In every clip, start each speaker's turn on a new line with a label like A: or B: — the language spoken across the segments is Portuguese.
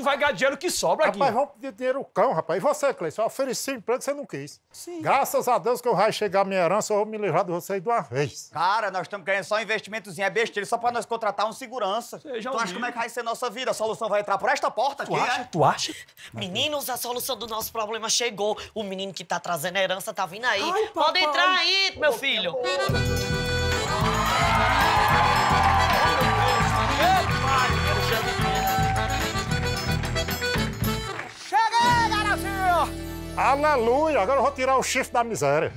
A: tu vai ganhar dinheiro que sobra aqui. Rapaz, vamos pedir dinheiro cão, rapaz. E você, Cleiton? Eu ofereci emprego que você não quis. Sim. Graças a Deus que eu vai chegar a minha herança, eu vou me livrar de vocês de uma vez.
B: Cara, nós estamos querendo só um investimentozinho, é besteira, só pra nós contratar um segurança. Seja tu acha como é que vai ser nossa vida? A solução vai entrar por esta porta
C: tu aqui, acha? É? Tu acha? Meninos, a solução do nosso problema chegou. O menino que tá trazendo a herança tá vindo aí. Ai, Pode entrar aí, meu filho. Meu
A: Aleluia! Agora eu vou tirar o chifre da miséria.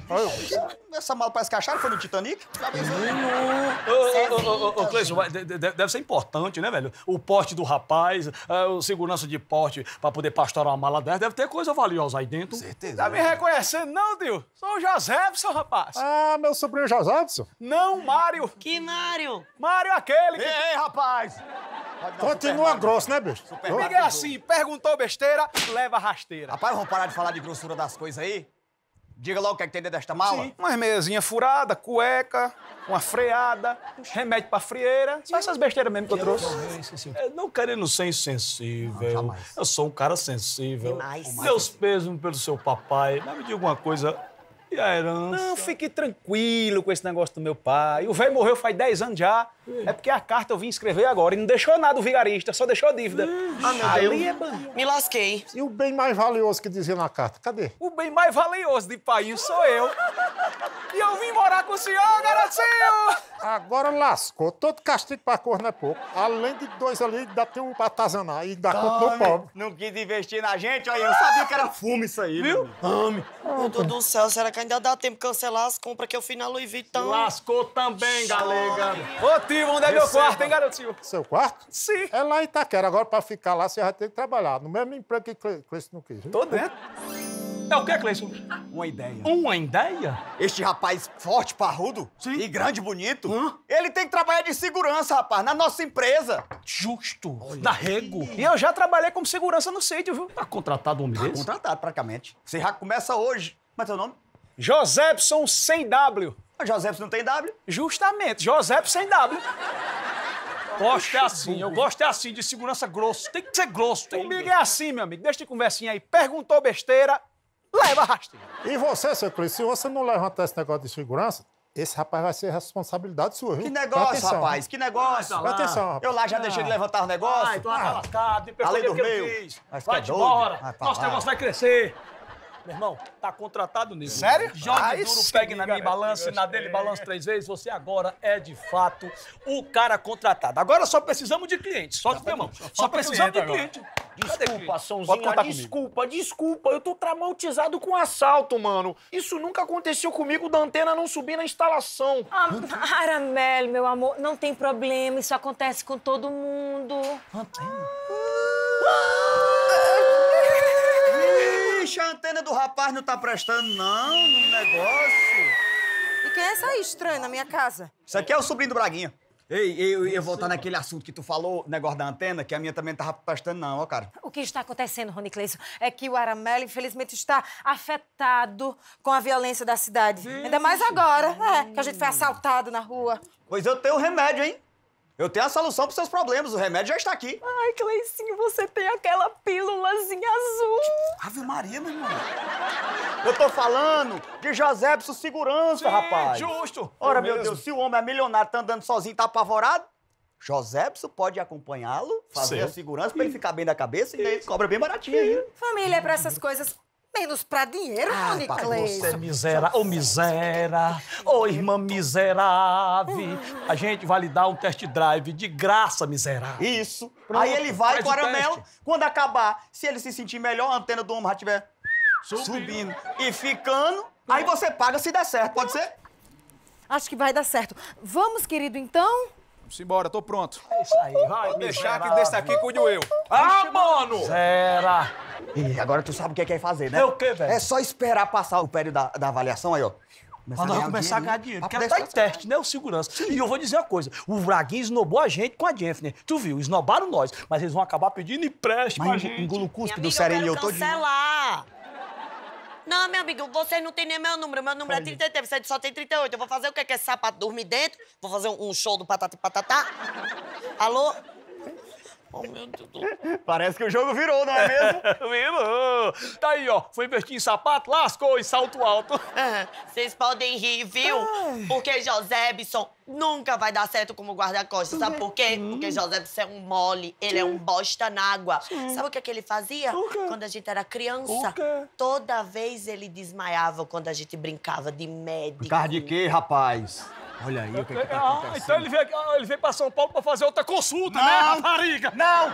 B: Essa mala parece que acharam, foi no Titanic. É ô, ô, ô, deve ser importante, né, velho? O porte do rapaz, é, o segurança de porte pra poder pastorar uma mala dessa, deve ter coisa valiosa aí dentro. Certeza. Tá me reconhecendo, não, tio? Sou o Joséfson, rapaz.
A: Ah, meu sobrinho Joséfson?
B: Não, Mário. Que Mário? Mário é aquele que... Ei, rapaz! Continua grosso,
A: né, bicho? Super assim,
B: perguntou besteira, leva rasteira. Rapaz, vamos parar de falar de grossura das coisas aí? Diga logo o que é que tem dentro desta mala. Sim. Uma meiazinha furada, cueca, uma freada, remédio pra frieira. Só essas besteiras mesmo que eu, trouxe. Não, é, não querendo ser insensível. Não, eu sou um cara sensível. Demais. Meus pesos pelo seu papai. Mas me diga uma coisa, e a herança? Não, fique tranquilo com esse negócio do meu pai. O velho morreu faz 10 anos já. É. é porque a carta eu vim escrever agora e não deixou nada o vigarista, só deixou dívida. Ah, meu Ali é Me lasquei.
A: E o bem mais valioso que dizia na carta, cadê? O bem mais valioso de pai sou eu.
B: E eu vim morar com o senhor, garotinho!
A: Agora lascou. Todo castigo pra cor não é pouco. Além de dois ali, dá tem um pra atazanar e dá conta do pobre.
B: Não quis investir na gente, olha, eu sabia que era fumo isso aí, viu? Ame. Meu Deus do céu,
C: será que ainda dá tempo de cancelar as compras que eu fiz na Louis Vuitton? Lascou também, galega. Ô, tio, onde é meu é quarto, hein, garotinho?
A: Seu quarto? Sim. É lá em Itaquera. Agora, pra ficar lá, você vai ter que trabalhar. No mesmo emprego que Cleiton não quis. Tô dentro.
B: É o que, Cleiton? Uma ideia. Uma ideia? Este rapaz forte, parrudo Sim. e grande, bonito, Hã? ele tem que trabalhar de segurança, rapaz, na nossa empresa. Justo. Olha. Na Rego. E eu já trabalhei como segurança no sítio, viu? Tá contratado um mês? tá contratado, praticamente. Você já começa hoje. Mas é teu nome? Josepson sem W. Mas Josepson não tem W? Justamente, Josepson sem W. Gosto é assim, eu gosto é assim, de segurança grosso. Tem que ser grosso. Comigo é assim, meu amigo. Deixa de conversinha aí. Perguntou besteira, Leva, Rastinha.
A: E você, seu Cleiton, se você não levantar esse negócio de segurança, esse rapaz vai ser responsabilidade sua, viu? Que negócio, rapaz? Que negócio? Presta tá atenção, ah, rapaz. Eu lá já ah. deixei de levantar o negócio. Ai, tu ah.
B: lascado, me perdoe o que eu fiz. vai tá embora. Vai Nosso negócio vai crescer. Meu irmão, tá contratado nisso. Sério? Jogue Aí duro, pegue na minha balança, na dele balança três vezes. Você agora é, de fato, o cara contratado. Agora só precisamos de cliente. Só, meu tá irmão, só precisamos de cliente. Desculpa, Sãozinho, desculpa, desculpa. Eu tô traumatizado com assalto, mano.
C: Isso nunca aconteceu comigo da antena não subir na instalação. Ah, Aramel, meu amor, não tem problema. Isso acontece com todo mundo. Antena? Ah. do rapaz não tá prestando, não, no negócio. E quem é essa estranha na minha casa?
B: Isso aqui é o sobrinho do Braguinha. Ei, eu ia voltar naquele assunto que tu falou, negócio da antena, que a minha também não tava prestando não, ó, cara.
C: O que está acontecendo, Rony Cleison, é que o Aramelo, infelizmente, está afetado com a violência da cidade. Ainda mais agora, é, que a gente foi assaltado na rua.
B: Pois eu tenho remédio, hein? Eu tenho a solução para seus problemas, o remédio já está aqui. Ai, Cleicinho, você tem aquela pílula Maria, meu irmão. Eu tô falando de José Epson Segurança, Sim, rapaz. justo. Ora, meu mesmo. Deus, se o homem é milionário, tá andando sozinho, tá apavorado, Josepso pode acompanhá-lo, fazer Sim. a segurança pra ele ficar bem da cabeça e né, ele cobra bem baratinho
C: Família é pra essas coisas. Menos pra dinheiro, ah, Rony pai, tá. Cleison. Você
B: é misera, ô oh, ô oh, irmã miserável. A gente vai lhe dar um test drive de graça, miserável. Isso. Pronto. Aí ele vai com o aramel. Quando acabar, se ele se sentir melhor, a antena do homem já estiver subindo. subindo, e ficando,
C: aí você paga se der certo, pode ser? Acho que vai dar certo. Vamos, querido, então? Simbora, embora, tô pronto.
B: É isso aí, vai. Vou deixar que desse aqui cuido eu. Ah, mano! Será? Ih, agora tu sabe o que é que é fazer, né? É o quê, velho? É só esperar passar o período da, da avaliação aí, ó. Começar nós vamos começar a ganhar dinheiro. Porque ela tá em teste, né? O segurança. E eu vou dizer uma coisa: o Braguinho esnobou a gente com a Jennifer. Né? Tu viu? Esnobaram nós. Mas eles vão acabar pedindo empréstimo. Mas engulo o cuspe do Serenil todinho. Cancelar
C: não, meu amigo, vocês não tem nem meu número. Meu número é 33, você só tem 38. Eu vou fazer o quê? Que é sapato dormir dentro? Vou fazer um show do patati patatá? Alô?
B: Oh, Parece que o jogo virou, não é mesmo? Virou. Tá aí, ó. Foi investir em sapato, lascou e salto alto.
C: Ah, vocês podem rir, viu? Porque Porque Josebson nunca vai dar certo como guarda-costas. Sabe por quê? Hum. Porque Josebson é um mole, ele é um bosta na água. Sabe o que, é que ele fazia? Quando a gente era criança, toda vez ele desmaiava quando a gente brincava de médico. Por causa de quê,
B: rapaz? Olha aí o que, é que tá acontecendo. Ah, então ele veio, ah, ele veio pra São Paulo pra fazer outra consulta, né, não, né, rapariga? Não!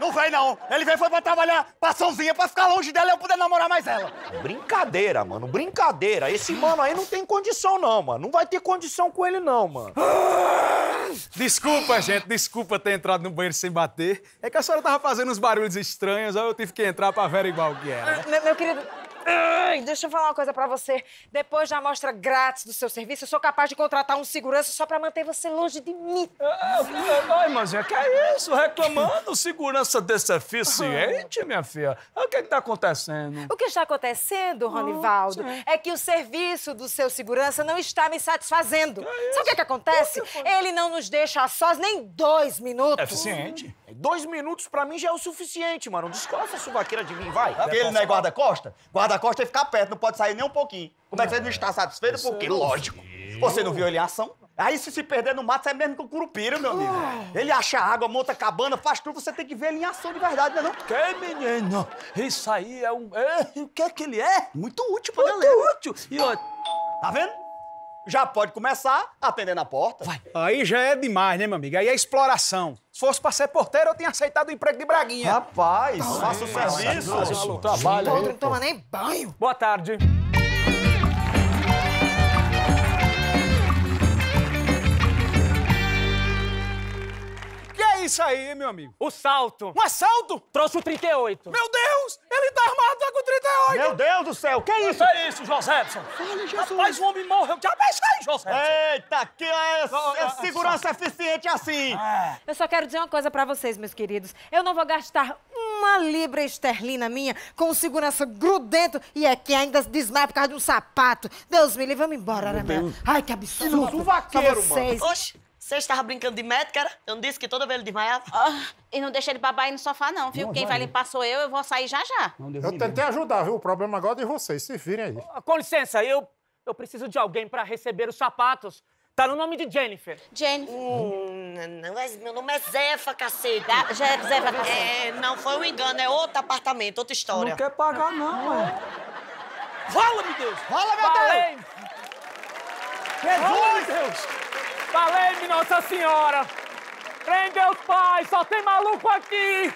B: Não veio, não. Ele veio foi pra trabalhar pra Sãozinha, pra ficar longe dela e eu poder namorar mais ela. Brincadeira, mano. Brincadeira. Esse mano aí não tem condição, não, mano. Não vai ter condição com ele, não, mano. Ah! Desculpa, gente. Desculpa ter entrado no banheiro sem bater. É que a senhora tava fazendo uns barulhos estranhos, aí eu tive que entrar pra ver igual que era.
C: Ah, meu, meu querido, Ai, deixa eu falar uma coisa para você. Depois da amostra grátis do seu serviço, eu sou capaz de contratar um segurança só para manter você longe de mim. Ah, ai, ah, mas é
B: que é isso? Reclamando segurança deficiente, minha filha? Ah, o que é está acontecendo?
C: O que está acontecendo, Ronivaldo, oh, é que o serviço do seu segurança não está me satisfazendo. Que é Sabe o que, é que acontece? Que Ele não nos deixa a sós nem dois minutos. Eficiente. Hum. Dois minutos para mim já é o
B: suficiente, mano. Descosta a suvaqueira de mim, vai. Porque ele não é guarda-costa? Guarda da Costa tem que ficar perto, não pode sair nem um pouquinho. Como é que você não está satisfeito? porque Lógico. Você não viu ele em ação? Aí se se perder no mato, você é mesmo com o curupira, meu amigo. Ah. Ele acha água, monta cabana, faz tudo, você tem que ver ele em ação de verdade, é não? Que menino! Isso aí é um... É, o que é que ele é? Muito útil pra Muito galera. Muito útil! E ó... Tá vendo? já pode começar atendendo a porta. Vai. Aí já é demais, né, meu amigo? Aí é exploração. Se fosse pra ser porteiro, eu tinha aceitado o emprego de Braguinha. Rapaz, ah, faça o serviço. Tá faça o trabalho. Outro não toma nem
C: banho. Boa tarde.
B: Que é isso aí, meu amigo? O salto. Um assalto? Trouxe o 38. Meu Deus! Ele tá armado! doido! Meu Deus do céu, que é isso? Que é isso, Josépson? Fala, Jesus! Rapaz, o homem morreu. Que abesca é aí, Josépson!
C: Eita, que é, é segurança eficiente assim! É. Eu só quero dizer uma coisa pra vocês, meus queridos. Eu não vou gastar uma libra esterlina minha com segurança grudento e é que ainda desmaia por causa de um sapato. Deus me livre, vamos embora, né, Ai, que absurdo! Que vaqueiro, mano! Oxi! Você estava brincando de médica, era? Eu não disse que toda vez ele desmaiava? Ah, e não deixei ele babar aí no sofá, não, viu? Não, Quem vai, limpar sou eu, eu vou sair já já. eu tentei
A: ajudar, viu? O problema agora é de vocês, se virem aí.
C: Ah,
B: com licença, eu, eu preciso de alguém para receber os sapatos. Tá no nome de Jennifer.
C: Jennifer. Hum, não, é, meu nome é Zefa, cacete. Ah, já Zefa, cacete. É, não foi um engano, é outro apartamento, outra história. Não quer pagar, não, ah. é. Fala, meu Deus! Fala, meu Deus! Jesus! Fala, meu Deus! Valeu,
B: Nossa Senhora! Trem Deus Pai, só tem maluco aqui!